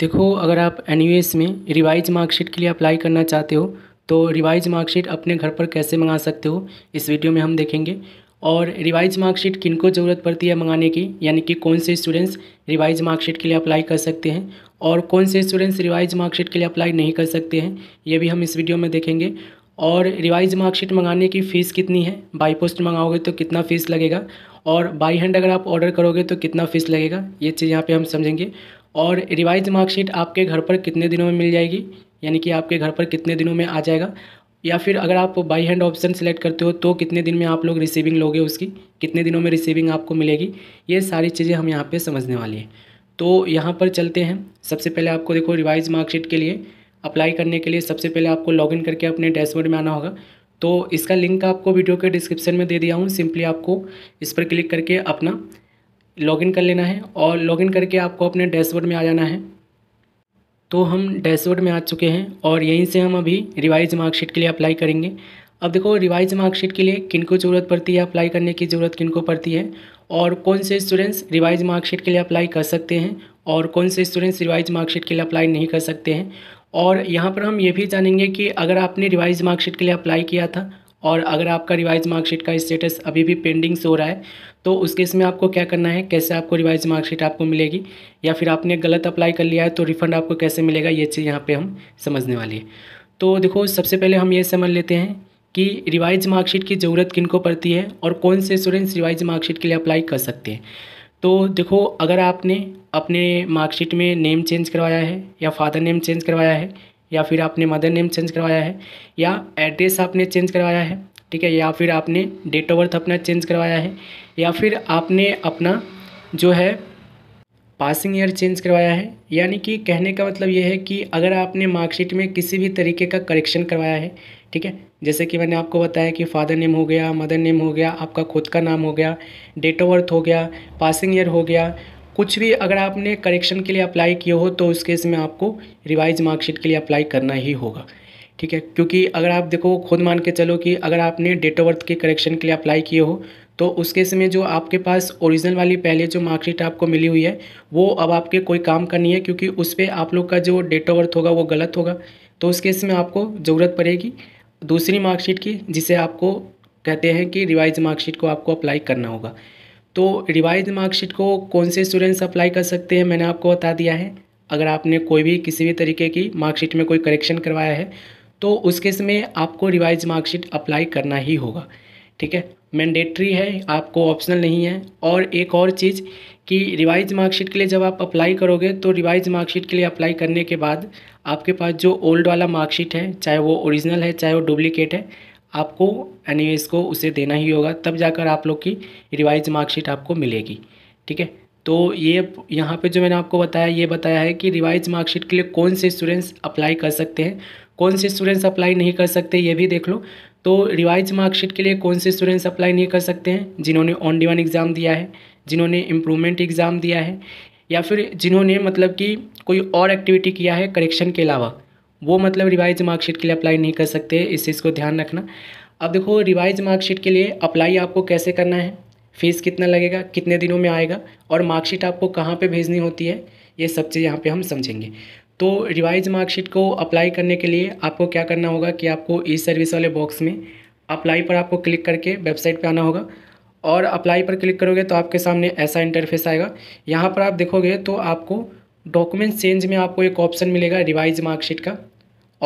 देखो अगर आप एन में रिवाइज मार्कशीट के लिए अप्लाई करना चाहते हो तो रिवाइज मार्कशीट अपने घर पर कैसे मंगा सकते हो इस वीडियो में हम देखेंगे और रिवाइज मार्कशीट किनको ज़रूरत पड़ती है मंगाने की यानी कि कौन से स्टूडेंट्स रिवाइज मार्कशीट के लिए अप्लाई कर सकते हैं और कौन से स्टूडेंट्स रिवाइज मार्कशीट के लिए अप्लाई नहीं कर सकते हैं ये भी हम इस वीडियो में देखेंगे और रिवाइज मार्कशीट मंगाने की फ़ीस कितनी है बाई पोस्ट मंगाओगे तो कितना फ़ीस लगेगा और बाई हैंड अगर आप ऑर्डर करोगे तो कितना फ़ीस लगेगा ये चीज़ यहाँ पर हम समझेंगे और रिवाइज मार्कशीट आपके घर पर कितने दिनों में मिल जाएगी यानी कि आपके घर पर कितने दिनों में आ जाएगा या फिर अगर आप बाई हैंड ऑप्शन सेलेक्ट करते हो तो कितने दिन में आप लोग रिसीविंग लोगे उसकी कितने दिनों में रिसीविंग आपको मिलेगी ये सारी चीज़ें हम यहाँ पे समझने वाली हैं तो यहाँ पर चलते हैं सबसे पहले आपको देखो रिवाइज मार्कशीट के लिए अप्लाई करने के लिए सबसे पहले आपको लॉगिन करके अपने डैशबोर्ड में आना होगा तो इसका लिंक आपको वीडियो के डिस्क्रिप्शन में दे दिया हूँ सिंपली आपको इस पर क्लिक करके अपना लॉगिन कर लेना है और लॉगिन करके आपको अपने डैशबोर्ड में आ जाना है तो हम डैशबोर्ड में आ चुके हैं और यहीं से हम अभी रिवाइज मार्कशीट के लिए अप्लाई करेंगे अब देखो रिवाइज मार्कशीट के लिए किनको ज़रूरत पड़ती है अप्लाई करने की ज़रूरत किन को पड़ती है और कौन से स्टूडेंट्स रिवाइज मार्कशीट के लिए अप्लाई कर सकते हैं और कौन से स्टूडेंट्स रिवाइज मार्कशीट के लिए अप्लाई नहीं कर सकते हैं और यहाँ पर हम ये भी जानेंगे कि अगर आपने रिवाइज मार्कशीट के लिए अप्लाई किया था और अगर आपका रिवाइज मार्कशीट का स्टेटस अभी भी पेंडिंग हो रहा है तो उस केस में आपको क्या करना है कैसे आपको रिवाइज मार्कशीट आपको मिलेगी या फिर आपने गलत अप्लाई कर लिया है तो रिफ़ंड आपको कैसे मिलेगा ये चीज़ यहाँ पर हम समझने वाली है तो देखो सबसे पहले हम ये समझ लेते हैं कि रिवाइज मार्कशीट की ज़रूरत किन को पड़ती है और कौन से स्टूडेंट्स रिवाइज मार्कशीट के लिए अप्लाई कर सकते हैं तो देखो अगर आपने अपने मार्कशीट में नेम चेंज करवाया है या फादर नेम चेंज करवाया है या फिर आपने मदर नेम चेंज करवाया है या एड्रेस आपने चेंज करवाया है ठीक है या फिर आपने डेट ऑफ बर्थ अपना चेंज करवाया है या फिर आपने अपना जो है पासिंग ईयर चेंज करवाया है यानी कि कहने का मतलब ये है कि अगर आपने मार्कशीट में किसी भी तरीके का करेक्शन करवाया है ठीक है जैसे कि मैंने आपको बताया कि फादर नेम हो गया मदर नेम हो गया आपका खुद का नाम हो गया डेट ऑफ बर्थ हो गया पासिंग ईयर हो गया कुछ भी अगर आपने करेक्शन के लिए अप्लाई किया हो तो उस केस में आपको रिवाइज मार्कशीट के लिए अप्लाई करना ही होगा ठीक है क्योंकि अगर आप देखो खुद मान के चलो कि अगर आपने डेट ऑफ बर्थ के करेक्शन के लिए अप्लाई किए हो तो उस केस में जो आपके पास ओरिजिनल वाली पहले जो मार्कशीट आपको मिली हुई है वो अब आपके कोई काम का नहीं है क्योंकि उस पर आप लोग का जो डेट ऑफ बर्थ होगा वो गलत होगा तो उस केस में आपको ज़रूरत पड़ेगी दूसरी मार्कशीट की जिसे आपको कहते हैं कि रिवाइज मार्कशीट को आपको अप्लाई करना होगा तो रिवाइज मार्कशीट को कौन से स्टूडेंट्स अप्लाई कर सकते हैं मैंने आपको बता दिया है अगर आपने कोई भी किसी भी तरीके की मार्कशीट में कोई करेक्शन करवाया है तो उस केस में आपको रिवाइज मार्कशीट अप्लाई करना ही होगा ठीक है मैंडेटरी है आपको ऑप्शनल नहीं है और एक और चीज़ कि रिवाइज मार्कशीट के लिए जब आप अप्लाई करोगे तो रिवाइज मार्कशीट के लिए अप्लाई करने के बाद आपके पास जो ओल्ड वाला मार्कशीट है चाहे वो ओरिजिनल है चाहे वो डुप्लीकेट है आपको एन को उसे देना ही होगा तब जाकर आप लोग की रिवाइज मार्कशीट आपको मिलेगी ठीक है तो ये यहाँ पे जो मैंने आपको बताया ये बताया है कि रिवाइज मार्कशीट के लिए कौन से स्टूडेंट्स अप्लाई कर सकते हैं कौन से स्टूडेंट्स अप्लाई नहीं कर सकते ये भी देख लो तो रिवाइज मार्कशीट के लिए कौन से स्टूडेंट्स अप्लाई नहीं कर सकते हैं जिन्होंने ऑन डिवान एग्ज़ाम दिया है जिन्होंने इम्प्रूवमेंट एग्ज़ाम दिया है या फिर जिन्होंने मतलब कि कोई और एक्टिविटी किया है करेक्शन के अलावा वो मतलब रिवाइज मार्कशीट के लिए अप्लाई नहीं कर सकते इस चीज़ को ध्यान रखना अब देखो रिवाइज मार्कशीट के लिए अप्लाई आपको कैसे करना है फ़ीस कितना लगेगा कितने दिनों में आएगा और मार्कशीट आपको कहाँ पे भेजनी होती है ये सब चीज़ यहाँ पे हम समझेंगे तो रिवाइज मार्कशीट को अप्लाई करने के लिए आपको क्या करना होगा कि आपको ई सर्विस वाले बॉक्स में अप्लाई पर आपको क्लिक करके वेबसाइट पर आना होगा और अप्लाई पर क्लिक करोगे तो आपके सामने ऐसा इंटरफेस आएगा यहाँ पर आप देखोगे तो आपको डॉक्यूमेंट चेंज में आपको एक ऑप्शन मिलेगा रिवाइज मार्कशीट का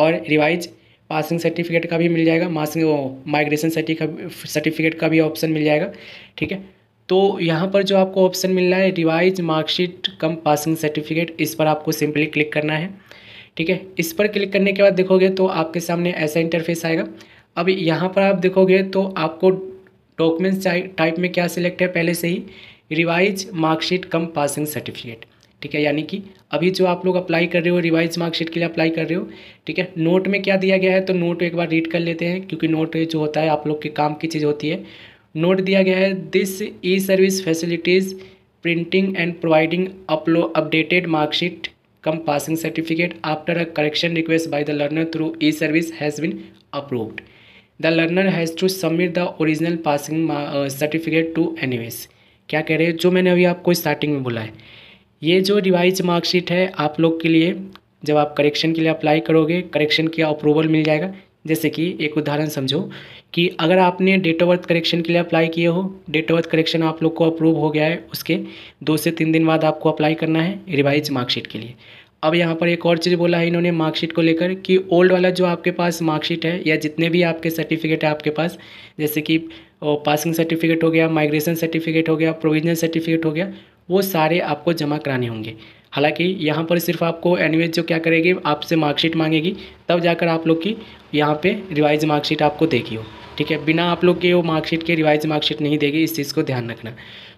और रिवाइज पासिंग सर्टिफिकेट का भी मिल जाएगा मासिंग माइग्रेशन सर्टिफिकेट का भी ऑप्शन मिल जाएगा ठीक है तो यहाँ पर जो आपको ऑप्शन मिल रहा है revise marksheet cum passing certificate इस पर आपको सिंपली क्लिक करना है ठीक है इस पर क्लिक करने के बाद देखोगे तो आपके सामने ऐसा इंटरफेस आएगा अब यहाँ पर आप देखोगे तो आपको डॉक्यूमेंट्स टाइप में क्या सिलेक्ट है पहले से ही revise marksheet cum passing certificate ठीक है यानी कि अभी जो आप लोग अप्लाई कर रहे हो रिवाइज मार्कशीट के लिए अप्लाई कर रहे हो ठीक है नोट में क्या दिया गया है तो नोट एक बार रीड कर लेते हैं क्योंकि नोट जो होता है आप लोग के काम की चीज़ होती है नोट दिया गया है this E service facilities printing and providing अपलो updated marksheet cum passing certificate after a correction request by the learner through E service has been approved the learner has to submit the original passing certificate to any क्या कह रहे हैं जो मैंने अभी आपको starting में बोला है ये जो रिवाइज मार्कशीट है आप लोग के लिए जब आप करेक्शन के लिए अप्लाई करोगे करेक्शन की अप्रूवल मिल जाएगा जैसे कि एक उदाहरण समझो कि अगर आपने डेट ऑफ बर्थ करेक्शन के लिए अप्लाई किए हो डेट ऑफ बर्थ करेक्शन आप लोग को अप्रूव हो गया है उसके दो से तीन दिन बाद आपको अप्लाई करना है रिवाइज मार्कशीट के लिए अब यहाँ पर एक और चीज़ बोला है इन्होंने मार्कशीट को लेकर कि ओल्ड वाला जो आपके पास मार्कशीट है या जितने भी आपके सर्टिफिकेट है आपके पास जैसे कि पासिंग सर्टिफिकेट हो गया माइग्रेशन सर्टिफिकेट हो गया प्रोविजनल सर्टिफिकेट हो गया वो सारे आपको जमा कराने होंगे हालांकि यहाँ पर सिर्फ आपको एनवेज जो क्या करेगी आपसे मार्कशीट मांगेगी तब जाकर आप लोग की यहाँ पे रिवाइज मार्कशीट आपको देगी हो ठीक है बिना आप लोग के वो मार्कशीट के रिवाइज मार्कशीट नहीं देगी इस चीज़ को ध्यान रखना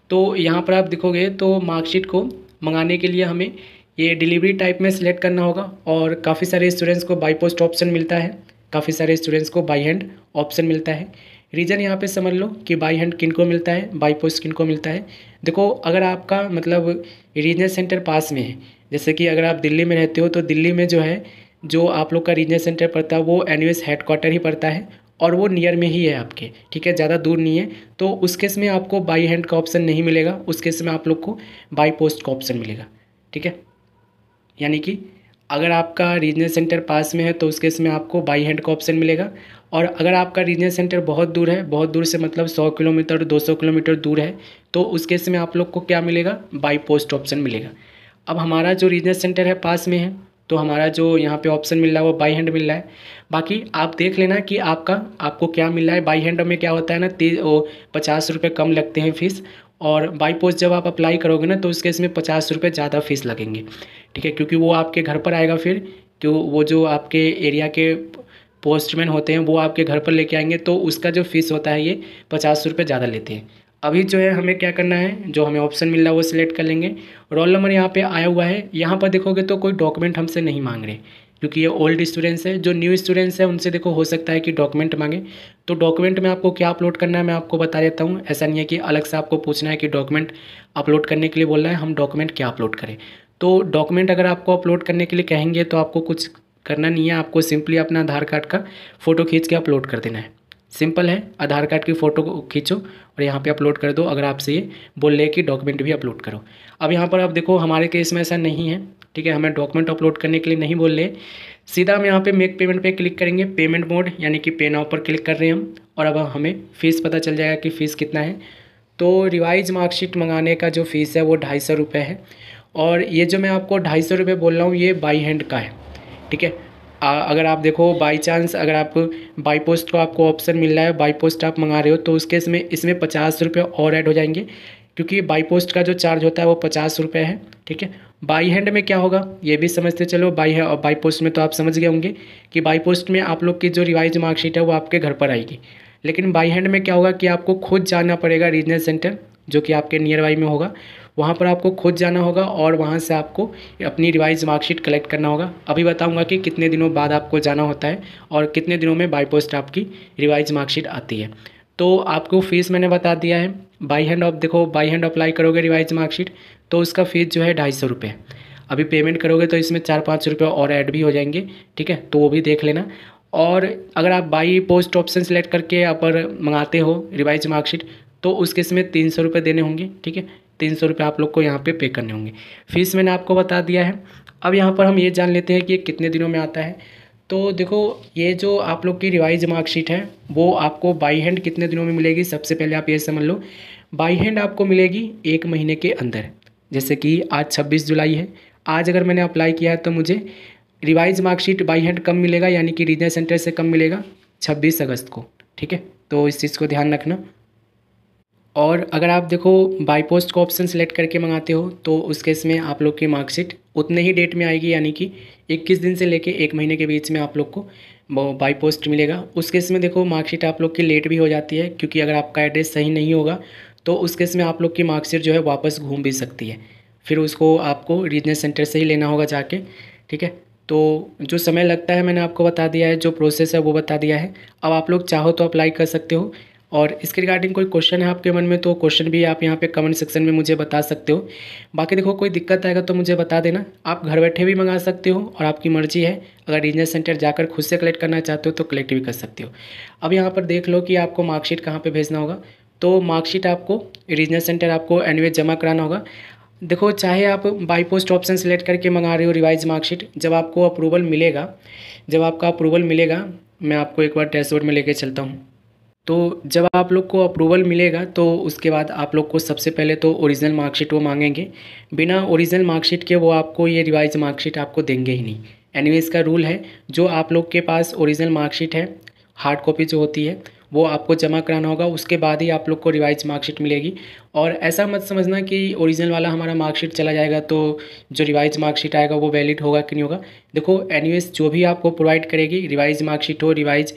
तो यहाँ पर आप देखोगे तो मार्कशीट को मंगाने के लिए हमें ये डिलीवरी टाइप में सिलेक्ट करना होगा और काफ़ी सारे स्टूडेंट्स को बाई पोस्ट ऑप्शन मिलता है काफ़ी सारे स्टूडेंट्स को बाई हैंड ऑप्शन मिलता है रीज़न यहाँ पे समझ लो कि बाई हैंड किन को मिलता है बाई पोस्ट किन को मिलता है देखो अगर आपका मतलब रीजनल सेंटर पास में है जैसे कि अगर आप दिल्ली में रहते हो तो दिल्ली में जो है जो आप लोग का रीजनल सेंटर पड़ता है वो एनवीएस हेडक्वार्टर ही पड़ता है और वो नियर में ही है आपके ठीक है ज़्यादा दूर नहीं है तो उस केस में आपको बाई हैंड का ऑप्शन नहीं मिलेगा उस केस में आप लोग को बाई पोस्ट का ऑप्शन मिलेगा ठीक है यानी कि अगर आपका रीजनल सेंटर पास में है तो उस केस में आपको बाई हैंड का ऑप्शन मिलेगा और अगर आपका रीजनल सेंटर बहुत दूर है बहुत दूर से मतलब सौ किलोमीटर दो सौ किलोमीटर दूर है तो उस केस में आप लोग को क्या मिलेगा बाई पोस्ट ऑप्शन मिलेगा अब हमारा जो रीजनल सेंटर है पास में है तो हमारा जो यहाँ पे ऑप्शन मिल रहा है वो बाई हैंड मिल रहा है बाकी आप देख लेना कि आपका आपको क्या मिल रहा है बाई हैंड में क्या होता है ना तेज पचास रुपये कम लगते हैं फीस और बाई पोस्ट जब आप अप्लाई करोगे ना तो उसके इसमें पचास रुपये ज़्यादा फीस लगेंगे ठीक है क्योंकि वो आपके घर पर आएगा फिर क्यों तो वो जो आपके एरिया के पोस्टमैन होते हैं वो आपके घर पर लेके आएंगे तो उसका जो फ़ीस होता है ये पचास रुपये ज़्यादा लेते हैं अभी जो है हमें क्या करना है जो हमें ऑप्शन मिल रहा है वो सिलेक्ट कर लेंगे रोल नंबर यहाँ पे आया हुआ है यहाँ पर देखोगे तो कोई डॉक्यूमेंट हमसे नहीं मांग रहे क्योंकि ये ओल्ड स्टूडेंट्स हैं जो न्यू स्टूडेंट्स हैं उनसे देखो हो सकता है कि डॉक्यूमेंट मांगे तो डॉक्यूमेंट में आपको क्या अपलोड करना है मैं आपको बता देता हूँ ऐसा नहीं है कि अलग से आपको पूछना है कि डॉक्यूमेंट अपलोड करने के लिए बोल रहा है हम डॉक्यूमेंट क्या अपलोड करें तो डॉक्यूमेंट अगर आपको अपलोड करने के लिए कहेंगे तो आपको कुछ करना नहीं है आपको सिंपली अपना आधार कार्ड का फ़ोटो खींच के अपलोड कर देना है सिंपल है आधार कार्ड की फ़ोटो खींचो और यहाँ पे अपलोड कर दो अगर आपसे ये बोल रहे कि डॉक्यूमेंट भी अपलोड करो अब यहाँ पर आप देखो हमारे केस में ऐसा नहीं है ठीक है हमें डॉक्यूमेंट अपलोड करने के लिए नहीं बोल रहे सीधा हम यहाँ पे मेक पेमेंट पे क्लिक करेंगे पेमेंट मोड यानी कि पे नाव पर क्लिक कर रहे हैं हम और अब हमें फ़ीस पता चल जाएगा कि फ़ीस कितना है तो रिवाइज मार्कशीट मंगाने का जो फ़ीस है वो ढाई सौ रुपये है और ये जो मैं आपको ढाई सौ रुपये बोल रहा हूँ ये बाई हैंड का है ठीक है अगर आप देखो बाई चांस अगर आप बाई पोस्ट को आपको ऑप्शन मिल रहा है बाई पोस्ट आप मंगा रहे हो तो उसके इसमें इसमें पचास रुपये और ऐड हो जाएंगे क्योंकि बाई पोस्ट का जो चार्ज होता है वो पचास रुपये है ठीक है बाई हैंड में क्या होगा ये भी समझते चलो बाई है और बाई पोस्ट में तो आप समझ गए होंगे कि बाई पोस्ट में आप लोग की जो रिवाइज मार्कशीट है वो आपके घर पर आएगी लेकिन बाई हैंड में क्या होगा कि आपको खुद जाना पड़ेगा रीजनल सेंटर जो कि आपके नियर बाई में होगा वहाँ पर आपको खुद जाना होगा और वहाँ से आपको अपनी रिवाइज मार्कशीट कलेक्ट करना होगा अभी बताऊँगा कि कितने दिनों बाद आपको जाना होता है और कितने दिनों में बाई पोस्ट आपकी रिवाइज मार्कशीट आती है तो आपको फ़ीस मैंने बता दिया है बाई हैंड ऑफ देखो बाई हैंड अप्लाई करोगे रिवाइज मार्कशीट तो उसका फ़ीस जो है ढाई सौ रुपये अभी पेमेंट करोगे तो इसमें चार पाँच रुपये और ऐड भी हो जाएंगे ठीक है तो वो भी देख लेना और अगर आप बाई पोस्ट ऑप्शन सेलेक्ट करके यहाँ पर मंगाते हो रिवाइज मार्कशीट तो उसके इसमें तीन सौ रुपये देने होंगे ठीक है तीन सौ रुपये आप लोग को यहाँ पे पे करने होंगे फीस मैंने आपको बता दिया है अब यहाँ पर हम ये जान लेते हैं कि ये कितने दिनों में आता है तो देखो ये जो आप लोग की रिवाइज मार्कशीट है वो आपको बाई हैंड कितने दिनों में मिलेगी सबसे पहले आप ये समझ लो बाई हैंड आपको मिलेगी एक महीने के अंदर जैसे कि आज छब्बीस जुलाई है आज अगर मैंने अप्लाई किया है तो मुझे रिवाइज मार्कशीट बाई हैंड कम मिलेगा यानी कि रीजनल सेंटर से कम मिलेगा छब्बीस अगस्त को ठीक है तो इस चीज़ को ध्यान रखना और अगर आप देखो बाई पोस्ट का ऑप्शन सेलेक्ट करके मंगाते हो तो उस केस में आप लोग की मार्कशीट उतने ही डेट में आएगी यानी कि इक्कीस दिन से लेके एक महीने के बीच में आप लोग को बाई पोस्ट मिलेगा उस केस में देखो मार्कशीट आप लोग की लेट भी हो जाती है क्योंकि अगर आपका एड्रेस सही नहीं होगा तो उस केस में आप लोग की मार्कशीट जो है वापस घूम भी सकती है फिर उसको आपको रीजनल सेंटर से ही लेना होगा जाके ठीक है तो जो समय लगता है मैंने आपको बता दिया है जो प्रोसेस है वो बता दिया है अब आप लोग चाहो तो अप्लाई कर सकते हो और इसके रिगार्डिंग कोई क्वेश्चन है आपके मन में तो क्वेश्चन भी आप यहाँ पे कमेंट सेक्शन में मुझे बता सकते हो बाकी देखो कोई दिक्कत आएगा तो मुझे बता देना आप घर बैठे भी मंगा सकते हो और आपकी मर्जी है अगर रीजनल सेंटर जाकर खुद से कलेक्ट करना चाहते हो तो कलेक्ट भी कर सकते हो अब यहाँ पर देख लो कि आपको मार्कशीट कहाँ पर भेजना होगा तो मार्कशीट आपको रीजनल सेंटर आपको एनवेज जमा कराना होगा देखो चाहे आप बाई पोस्ट ऑप्शन सेलेक्ट करके मंगा रहे हो रिवाइज मार्कशीट जब आपको अप्रूवल मिलेगा जब आपका अप्रूवल मिलेगा मैं आपको एक बार डैशबोर्ड में लेके चलता हूँ तो जब आप लोग को अप्रूवल मिलेगा तो उसके बाद आप लोग को सबसे पहले तो ओरिजिनल मार्कशीट वो मांगेंगे बिना ओरिजिनल मार्कशीट के वो आपको ये रिवाइज मार्कशीट आपको देंगे ही नहीं एनवीएस का रूल है जो आप लोग के पास ओरिजिनल मार्कशीट है हार्ड कॉपी जो होती है वो आपको जमा कराना होगा उसके बाद ही आप लोग को रिवाइज मार्कशीट मिलेगी और ऐसा मत समझना कि ओरिजिनल वाला हमारा मार्कशीट चला जाएगा तो जो रिवाइज मार्कशीट आएगा वो वैलिड होगा कि नहीं होगा देखो एन जो भी आपको प्रोवाइड करेगी रिवाइज मार्कशीट हो रिवाइज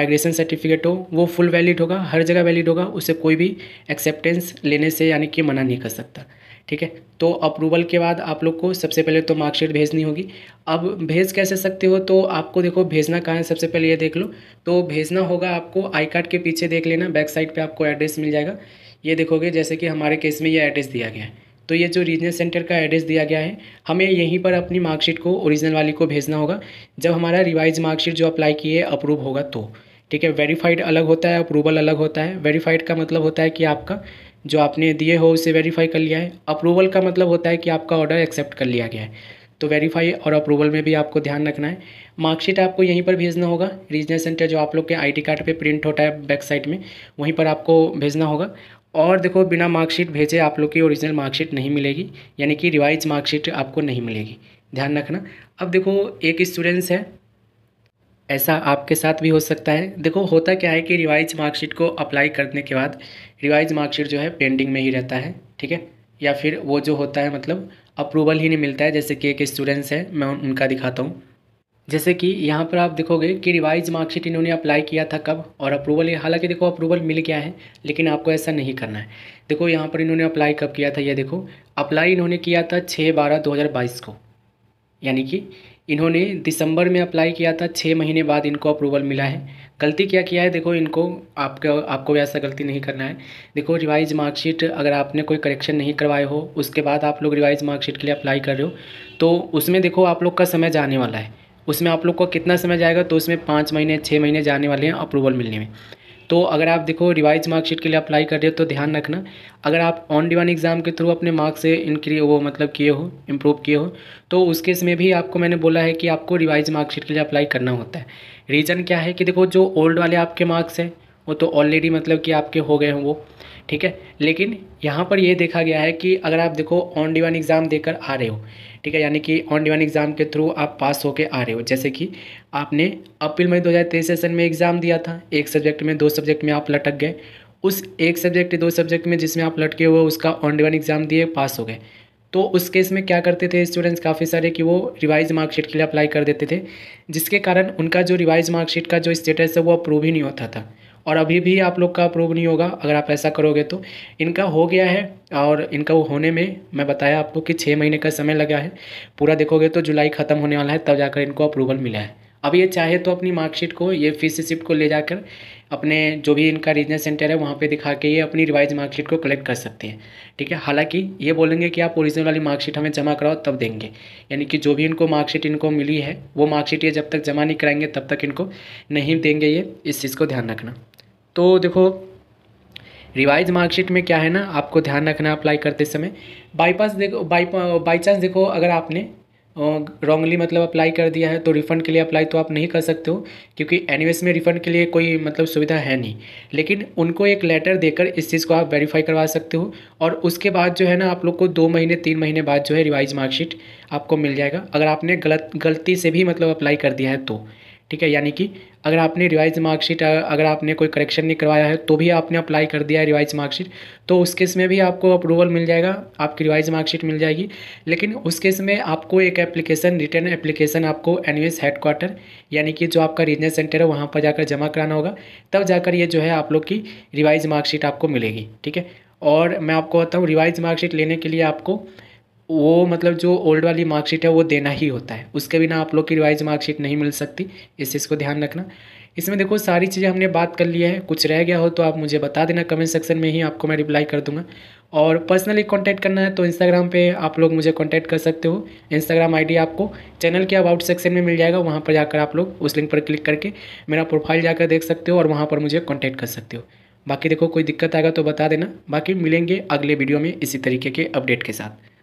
माइग्रेशन सर्टिफिकेट हो वो फुल वैलिड होगा हर जगह वैलिड होगा उसे कोई भी एक्सेप्टेंस लेने से यानी कि मना नहीं कर सकता ठीक है तो अप्रूवल के बाद आप लोग को सबसे पहले तो मार्कशीट भेजनी होगी अब भेज कैसे सकते हो तो आपको देखो भेजना कहाँ है सबसे पहले ये देख लो तो भेजना होगा आपको आई कार्ड के पीछे देख लेना बैक साइड पर आपको एड्रेस मिल जाएगा ये देखोगे जैसे कि हमारे केस में ये एड्रेस दिया गया है तो ये जो रीजनल सेंटर का एड्रेस दिया गया है हमें यहीं पर अपनी मार्कशीट को ओरिजिनल वाली को भेजना होगा जब हमारा रिवाइज मार्कशीट जो अप्लाई किए अप्रूव होगा तो ठीक है वेरीफाइड अलग होता है अप्रूवल अलग होता है वेरीफाइड का मतलब होता है कि आपका जो आपने दिए हो उसे वेरीफाई कर लिया है अप्रूवल का मतलब होता है कि आपका ऑर्डर एक्सेप्ट कर लिया गया है तो वेरीफाई और अप्रूवल में भी आपको ध्यान रखना है मार्कशीट आपको यहीं पर भेजना होगा रीजनल सेंटर जो आप लोग के आईडी कार्ड पे प्रिंट होता है बैक साइड में वहीं पर आपको भेजना होगा और देखो बिना मार्कशीट भेजे आप लोग की ओरिजिनल मार्कशीट नहीं मिलेगी यानी कि रिवाइज मार्कशीट आपको नहीं मिलेगी ध्यान रखना अब देखो एक स्टूडेंट्स है ऐसा आपके साथ भी हो सकता है देखो होता क्या है कि रिवाइज मार्कशीट को अप्लाई करने के बाद रिवाइज मार्कशीट जो है पेंडिंग में ही रहता है ठीक है या फिर वो जो होता है मतलब अप्रूवल ही नहीं मिलता है जैसे कि एक स्टूडेंट्स है मैं उनका दिखाता हूँ जैसे कि यहाँ पर आप देखोगे कि रिवाइज मार्कशीट इन्होंने अप्लाई किया था कब और अप्रूवल हालांकि देखो अप्रूवल मिल गया है लेकिन आपको ऐसा नहीं करना है देखो यहाँ पर इन्होंने अप्लाई कब किया था यह देखो अप्लाई इन्होंने किया था छः बारह दो हज़ार बाईस को यानी कि इन्होंने दिसंबर में अप्लाई किया था छः महीने बाद इनको अप्रूवल मिला है गलती क्या किया है देखो इनको आपके आपको भी ऐसा गलती नहीं करना है देखो रिवाइज मार्कशीट अगर आपने कोई करेक्शन नहीं करवाए हो उसके बाद आप लोग रिवाइज मार्कशीट के लिए अप्लाई कर रहे हो तो उसमें देखो आप लोग का समय जाने वाला है उसमें आप लोग का कितना समय जाएगा तो उसमें पाँच महीने छः महीने जाने वाले हैं अप्रूवल मिलने में तो अगर आप देखो रिवाइज मार्कशीट के लिए अप्लाई कर रहे हो तो ध्यान रखना अगर आप ऑन डिवान एग्ज़ाम के थ्रू अपने मार्क्स इनक्री वो मतलब किए हो इम्प्रूव किए हो तो उस केस में भी आपको मैंने बोला है कि आपको रिवाइज मार्कशीट के लिए अप्लाई करना होता है रीज़न क्या है कि देखो जो ओल्ड वाले आपके मार्क्स हैं वो तो ऑलरेडी मतलब कि आपके हो गए हों वो ठीक है लेकिन यहाँ पर ये देखा गया है कि अगर आप देखो ऑन डिवान एग्ज़ाम देकर आ रहे हो ठीक है यानी कि ऑन डिमांड एग्ज़ाम के थ्रू आप पास होकर आ रहे हो जैसे कि आपने अप्रैल मई तेईस सेशन में एग्ज़ाम दिया था एक सब्जेक्ट में दो सब्जेक्ट में आप लटक गए उस एक सब्जेक्ट दो सब्जेक्ट में जिसमें आप लटके हुए उसका ऑन डिमांड एग्ज़ाम दिए पास हो गए तो उस केस में क्या करते थे स्टूडेंट्स काफ़ी सारे कि वो रिवाइज मार्कशीट के लिए अप्लाई कर देते थे जिसके कारण उनका जो रिवाइज मार्कशीट का जो स्टेटस है वो अप्रूव ही नहीं होता था और अभी भी आप लोग का अप्रूव नहीं होगा अगर आप ऐसा करोगे तो इनका हो गया है और इनका वो होने में मैं बताया आपको कि छः महीने का समय लगा है पूरा देखोगे तो जुलाई ख़त्म होने वाला है तब जाकर इनको अप्रूवल मिला है अब ये चाहे तो अपनी मार्कशीट को ये फीस रिसिप्ट को ले जाकर अपने जो भी इनका रीजनल सेंटर है वहाँ पे दिखा के ये अपनी रिवाइज मार्कशीट को कलेक्ट कर सकते हैं ठीक है हालांकि ये बोलेंगे कि आप ओरिजिनल वाली मार्कशीट हमें जमा कराओ तब देंगे यानी कि जो भी इनको मार्कशीट इनको मिली है वो मार्कशीट ये जब तक जमा नहीं कराएंगे तब तक इनको नहीं देंगे ये इस चीज़ को ध्यान रखना तो देखो रिवाइज मार्कशीट में क्या है ना आपको ध्यान रखना अप्लाई करते समय बाईपास देखो बाई बाई चांस देखो अगर आपने रॉन्गली मतलब अप्लाई कर दिया है तो रिफ़ंड के लिए अप्लाई तो आप नहीं कर सकते हो क्योंकि एन में रिफ़ंड के लिए कोई मतलब सुविधा है नहीं लेकिन उनको एक लेटर देकर इस चीज़ को आप वेरीफाई करवा सकते हो और उसके बाद जो है ना आप लोग को दो महीने तीन महीने बाद जो है रिवाइज मार्कशीट आपको मिल जाएगा अगर आपने गलत गलती से भी मतलब अप्लाई कर दिया है तो ठीक है यानी कि अगर आपने रिवाइज मार्कशीट अगर आपने कोई करेक्शन नहीं करवाया है तो भी आपने अप्लाई कर दिया है रिवाइज मार्कशीट तो उस केस में भी आपको अप्रूवल मिल जाएगा आपकी रिवाइज मार्कशीट मिल जाएगी लेकिन उस केस में आपको एक एप्लीकेशन रिटर्न एप्लीकेशन आपको एन वी हेडक्वार्टर यानी कि जो आपका रीजनल सेंटर है वहाँ पर जाकर जमा कराना होगा तब जाकर ये जो है आप लोग की रिवाइज मार्कशीट आपको मिलेगी ठीक है और मैं आपको बताऊँ रिवाइज मार्कशीट लेने के लिए आपको वो मतलब जो ओल्ड वाली मार्कशीट है वो देना ही होता है उसके बिना आप लोग की रिवाइज मार्कशीट नहीं मिल सकती इस चीज़ को ध्यान रखना इसमें देखो सारी चीज़ें हमने बात कर लिया है कुछ रह गया हो तो आप मुझे बता देना कमेंट सेक्शन में ही आपको मैं रिप्लाई कर दूंगा और पर्सनली कांटेक्ट करना है तो इंस्टाग्राम पे आप लोग मुझे कांटेक्ट कर सकते हो इंस्टाग्राम आईडी आपको चैनल के अबाउट सेक्शन में मिल जाएगा वहाँ पर जाकर आप लोग उस लिंक पर क्लिक करके मेरा प्रोफाइल जाकर देख सकते हो और वहाँ पर मुझे कॉन्टैक्ट कर सकते हो बाकी देखो कोई दिक्कत आएगा तो बता देना बाकी मिलेंगे अगले वीडियो में इसी तरीके के अपडेट के साथ